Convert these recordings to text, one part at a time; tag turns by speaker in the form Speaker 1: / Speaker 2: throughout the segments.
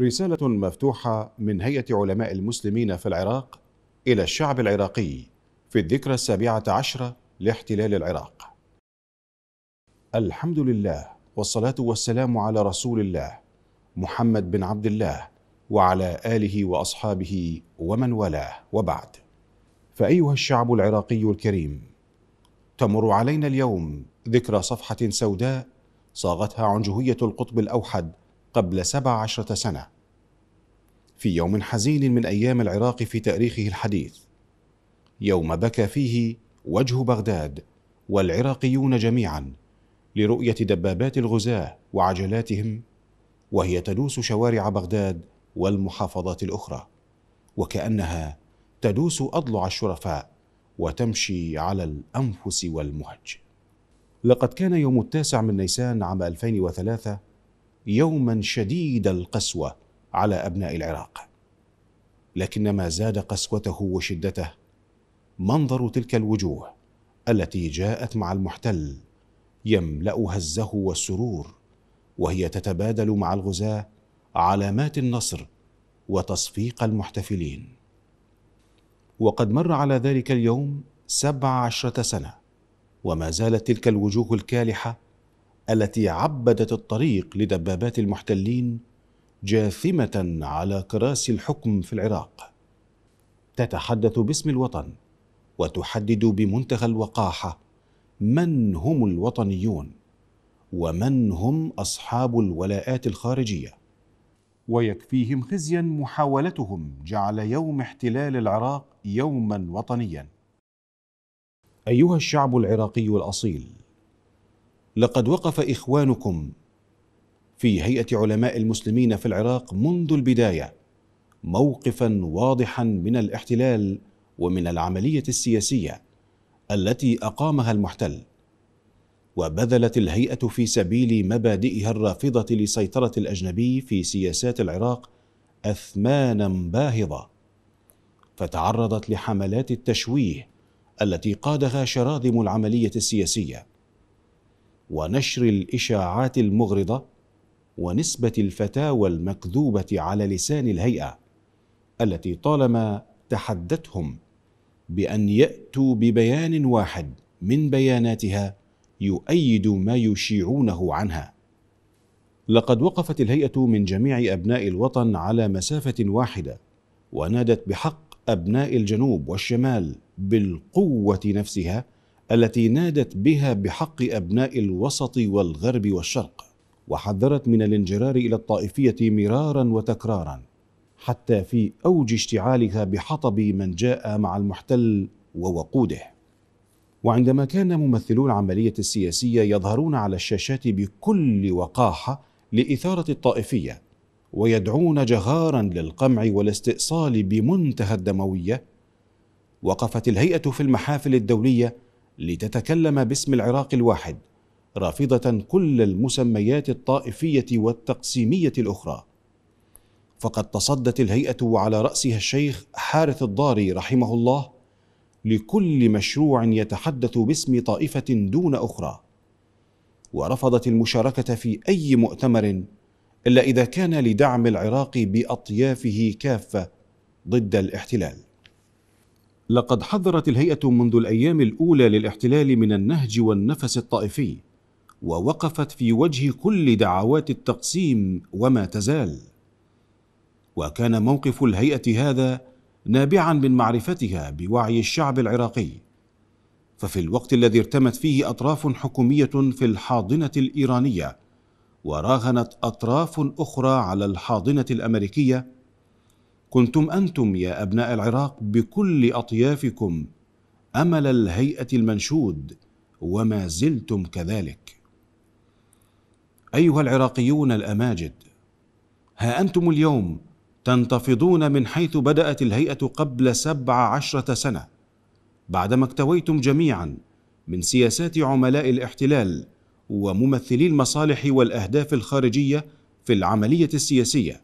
Speaker 1: رسالة مفتوحة من هيئة علماء المسلمين في العراق إلى الشعب العراقي في الذكرى السابعة عشرة لاحتلال العراق. الحمد لله والصلاة والسلام على رسول الله محمد بن عبد الله وعلى آله وأصحابه ومن والاه وبعد. فأيها الشعب العراقي الكريم، تمر علينا اليوم ذكرى صفحة سوداء صاغتها عنجهية القطب الأوحد قبل سبع عشرة سنة في يوم حزين من أيام العراق في تاريخه الحديث يوم بكى فيه وجه بغداد والعراقيون جميعا لرؤية دبابات الغزاة وعجلاتهم وهي تدوس شوارع بغداد والمحافظات الأخرى وكأنها تدوس أضلع الشرفاء وتمشي على الأنفس والمهج لقد كان يوم التاسع من نيسان عام 2003 يوما شديد القسوه على ابناء العراق لكن ما زاد قسوته وشدته منظر تلك الوجوه التي جاءت مع المحتل يملاها الزهو والسرور وهي تتبادل مع الغزاه علامات النصر وتصفيق المحتفلين وقد مر على ذلك اليوم سبع عشره سنه وما زالت تلك الوجوه الكالحه التي عبدت الطريق لدبابات المحتلين جاثمه على كراسي الحكم في العراق تتحدث باسم الوطن وتحدد بمنتهى الوقاحه من هم الوطنيون ومن هم اصحاب الولاءات الخارجيه ويكفيهم خزيا محاولتهم جعل يوم احتلال العراق يوما وطنيا ايها الشعب العراقي الاصيل لقد وقف إخوانكم في هيئة علماء المسلمين في العراق منذ البداية موقفا واضحا من الاحتلال ومن العملية السياسية التي أقامها المحتل وبذلت الهيئة في سبيل مبادئها الرافضة لسيطرة الأجنبي في سياسات العراق أثمانا باهظة فتعرضت لحملات التشويه التي قادها شراذم العملية السياسية ونشر الاشاعات المغرضه ونسبه الفتاوى المكذوبه على لسان الهيئه التي طالما تحدتهم بان ياتوا ببيان واحد من بياناتها يؤيد ما يشيعونه عنها لقد وقفت الهيئه من جميع ابناء الوطن على مسافه واحده ونادت بحق ابناء الجنوب والشمال بالقوه نفسها التي نادت بها بحق ابناء الوسط والغرب والشرق وحذرت من الانجرار الى الطائفيه مرارا وتكرارا حتى في اوج اشتعالها بحطب من جاء مع المحتل ووقوده وعندما كان ممثلو العمليه السياسيه يظهرون على الشاشات بكل وقاحه لاثاره الطائفيه ويدعون جهارا للقمع والاستئصال بمنتهى الدمويه وقفت الهيئه في المحافل الدوليه لتتكلم باسم العراق الواحد رافضة كل المسميات الطائفية والتقسيمية الأخرى فقد تصدت الهيئة وعلى رأسها الشيخ حارث الضاري رحمه الله لكل مشروع يتحدث باسم طائفة دون أخرى ورفضت المشاركة في أي مؤتمر إلا إذا كان لدعم العراق بأطيافه كافة ضد الاحتلال لقد حذرت الهيئة منذ الأيام الأولى للاحتلال من النهج والنفس الطائفي ووقفت في وجه كل دعوات التقسيم وما تزال وكان موقف الهيئة هذا نابعا من معرفتها بوعي الشعب العراقي ففي الوقت الذي ارتمت فيه أطراف حكومية في الحاضنة الإيرانية وراهنت أطراف أخرى على الحاضنة الأمريكية كنتم انتم يا ابناء العراق بكل اطيافكم امل الهيئه المنشود وما زلتم كذلك ايها العراقيون الاماجد ها انتم اليوم تنتفضون من حيث بدات الهيئه قبل سبع عشره سنه بعدما اكتويتم جميعا من سياسات عملاء الاحتلال وممثلي المصالح والاهداف الخارجيه في العمليه السياسيه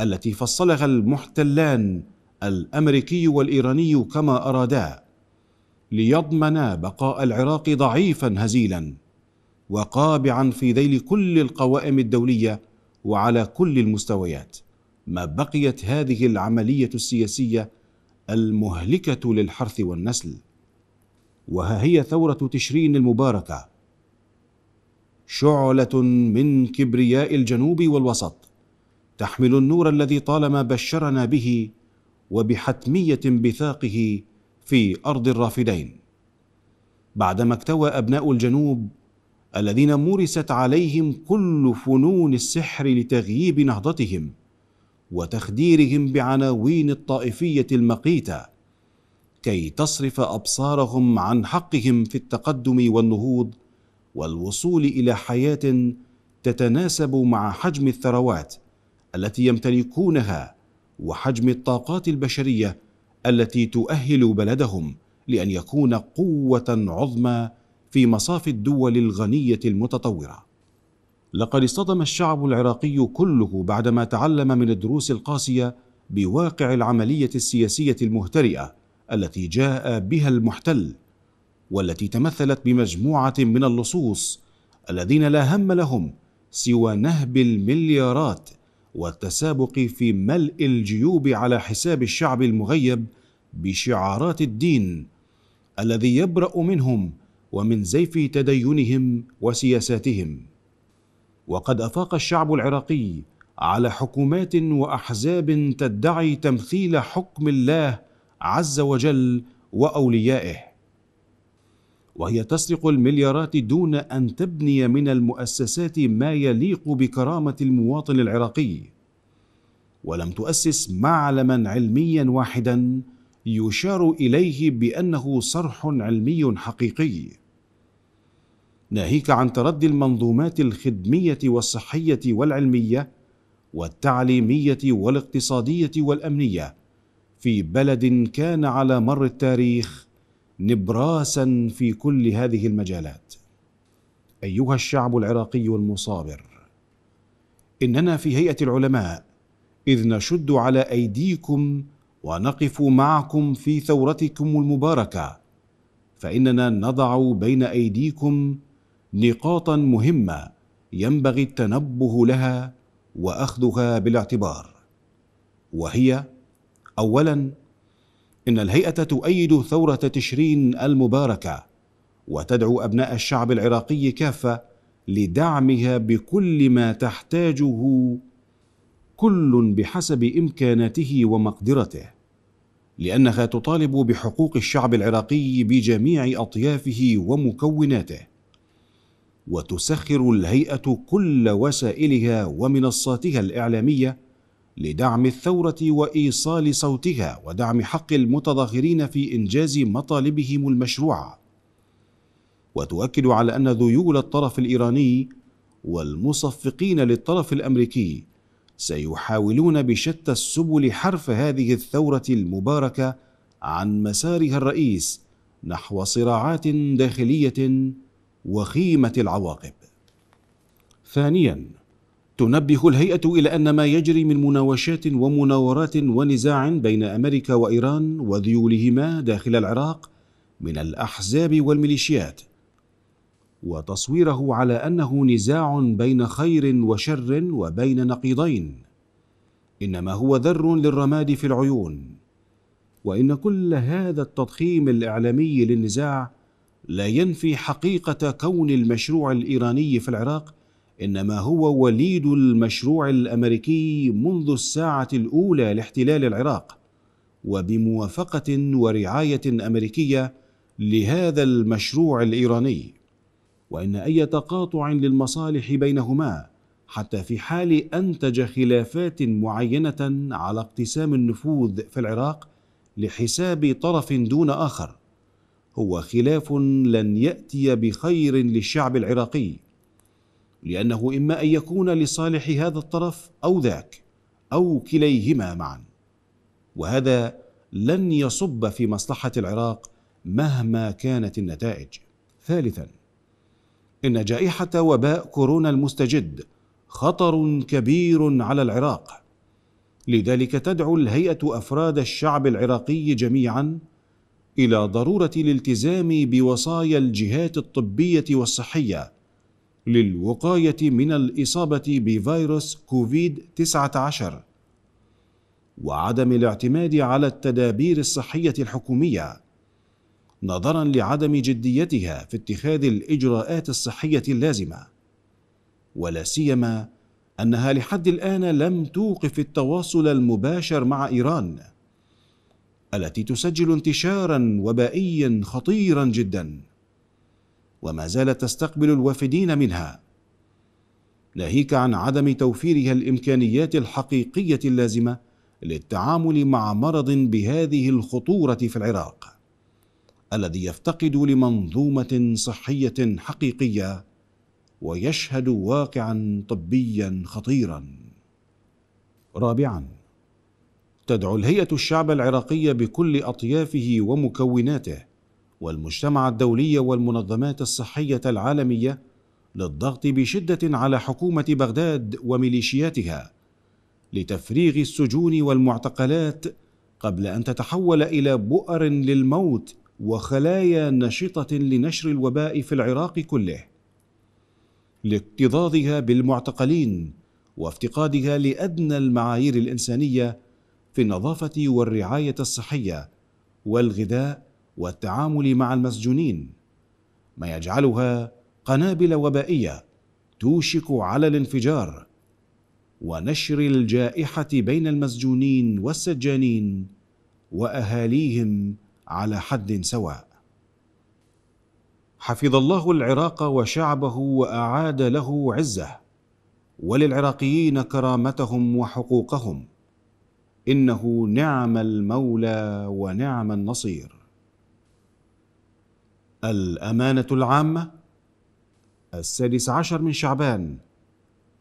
Speaker 1: التي فصلها المحتلان الامريكي والايراني كما ارادا ليضمنا بقاء العراق ضعيفا هزيلا وقابعا في ذيل كل القوائم الدوليه وعلى كل المستويات ما بقيت هذه العمليه السياسيه المهلكه للحرث والنسل وها هي ثوره تشرين المباركه شعله من كبرياء الجنوب والوسط تحمل النور الذي طالما بشرنا به وبحتميه انبثاقه في ارض الرافدين بعدما اكتوى ابناء الجنوب الذين مورست عليهم كل فنون السحر لتغييب نهضتهم وتخديرهم بعناوين الطائفيه المقيته كي تصرف ابصارهم عن حقهم في التقدم والنهوض والوصول الى حياه تتناسب مع حجم الثروات التي يمتلكونها وحجم الطاقات البشريه التي تؤهل بلدهم لان يكون قوه عظمى في مصاف الدول الغنيه المتطوره لقد اصطدم الشعب العراقي كله بعدما تعلم من الدروس القاسيه بواقع العمليه السياسيه المهترئه التي جاء بها المحتل والتي تمثلت بمجموعه من اللصوص الذين لا هم لهم سوى نهب المليارات والتسابق في ملء الجيوب على حساب الشعب المغيب بشعارات الدين الذي يبرا منهم ومن زيف تدينهم وسياساتهم وقد افاق الشعب العراقي على حكومات واحزاب تدعي تمثيل حكم الله عز وجل واوليائه وهي تسرق المليارات دون ان تبني من المؤسسات ما يليق بكرامه المواطن العراقي ولم تؤسس معلما علميا واحدا يشار اليه بانه صرح علمي حقيقي ناهيك عن تردي المنظومات الخدميه والصحيه والعلميه والتعليميه والاقتصاديه والامنيه في بلد كان على مر التاريخ نبراسا في كل هذه المجالات ايها الشعب العراقي المصابر اننا في هيئه العلماء اذ نشد على ايديكم ونقف معكم في ثورتكم المباركه فاننا نضع بين ايديكم نقاطا مهمه ينبغي التنبه لها واخذها بالاعتبار وهي اولا إن الهيئة تؤيد ثورة تشرين المباركة وتدعو أبناء الشعب العراقي كافة لدعمها بكل ما تحتاجه كل بحسب إمكاناته ومقدرته لأنها تطالب بحقوق الشعب العراقي بجميع أطيافه ومكوناته وتسخر الهيئه كل وسائلها ومنصاتها الاعلاميه لدعم الثورة وإيصال صوتها ودعم حق المتظاهرين في إنجاز مطالبهم المشروعة. وتؤكد على أن ذيول الطرف الإيراني والمصفقين للطرف الأمريكي سيحاولون بشتى السبل حرف هذه الثورة المباركة عن مسارها الرئيس نحو صراعات داخلية وخيمة العواقب. ثانياً تنبه الهيئة إلى أن ما يجري من مناوشات ومناورات ونزاع بين أمريكا وإيران وذيولهما داخل العراق من الأحزاب والميليشيات وتصويره على أنه نزاع بين خير وشر وبين نقيضين إنما هو ذر للرماد في العيون وإن كل هذا التضخيم الإعلامي للنزاع لا ينفي حقيقة كون المشروع الإيراني في العراق انما هو وليد المشروع الامريكي منذ الساعه الاولى لاحتلال العراق وبموافقه ورعايه امريكيه لهذا المشروع الايراني وان اي تقاطع للمصالح بينهما حتى في حال انتج خلافات معينه على اقتسام النفوذ في العراق لحساب طرف دون اخر هو خلاف لن ياتي بخير للشعب العراقي لأنه إما أن يكون لصالح هذا الطرف أو ذاك أو كليهما معا وهذا لن يصب في مصلحة العراق مهما كانت النتائج ثالثا إن جائحة وباء كورونا المستجد خطر كبير على العراق لذلك تدعو الهيئه افراد الشعب العراقي جميعا الى ضروره الالتزام بوصايا الجهات الطبيه والصحيه للوقاية من الإصابة بفيروس كوفيد 19 وعدم الاعتماد على التدابير الصحية الحكومية نظرا لعدم جديتها في اتخاذ الإجراءات الصحية اللازمة ولا سيما أنها لحد الآن لم توقف التواصل المباشر مع إيران التي تسجل انتشارا وبائيا خطيرا جداً وما زالت تستقبل الوافدين منها ناهيك عن عدم توفيرها الامكانيات الحقيقيه اللازمه للتعامل مع مرض بهذه الخطوره في العراق الذي يفتقد لمنظومه صحيه حقيقيه ويشهد واقعا طبيا خطيرا رابعا تدعو الهيئه الشعب العراقي بكل اطيافه ومكوناته والمجتمع الدولي والمنظمات الصحيه العالميه للضغط بشده على حكومه بغداد وميليشياتها لتفريغ السجون والمعتقلات قبل ان تتحول الى بؤر للموت وخلايا نشطه لنشر الوباء في العراق كله لاكتظاظها بالمعتقلين وافتقادها لادنى المعايير الانسانيه في النظافه والرعايه الصحيه والغذاء والتعامل مع المسجونين ما يجعلها قنابل وبائيه توشك على الانفجار ونشر الجائحه بين المسجونين والسجانين واهاليهم على حد سواء حفظ الله العراق وشعبه واعاد له عزه وللعراقيين كرامتهم وحقوقهم انه نعم المولى ونعم النصير الأمانة العامة السادس عشر من شعبان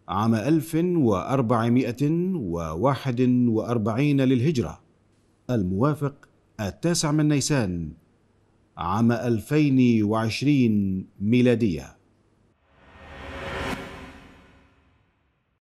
Speaker 1: عام ألف وأربعمائة وواحد وأربعين للهجرة الموافق التاسع من نيسان عام ألفين وعشرين ميلادية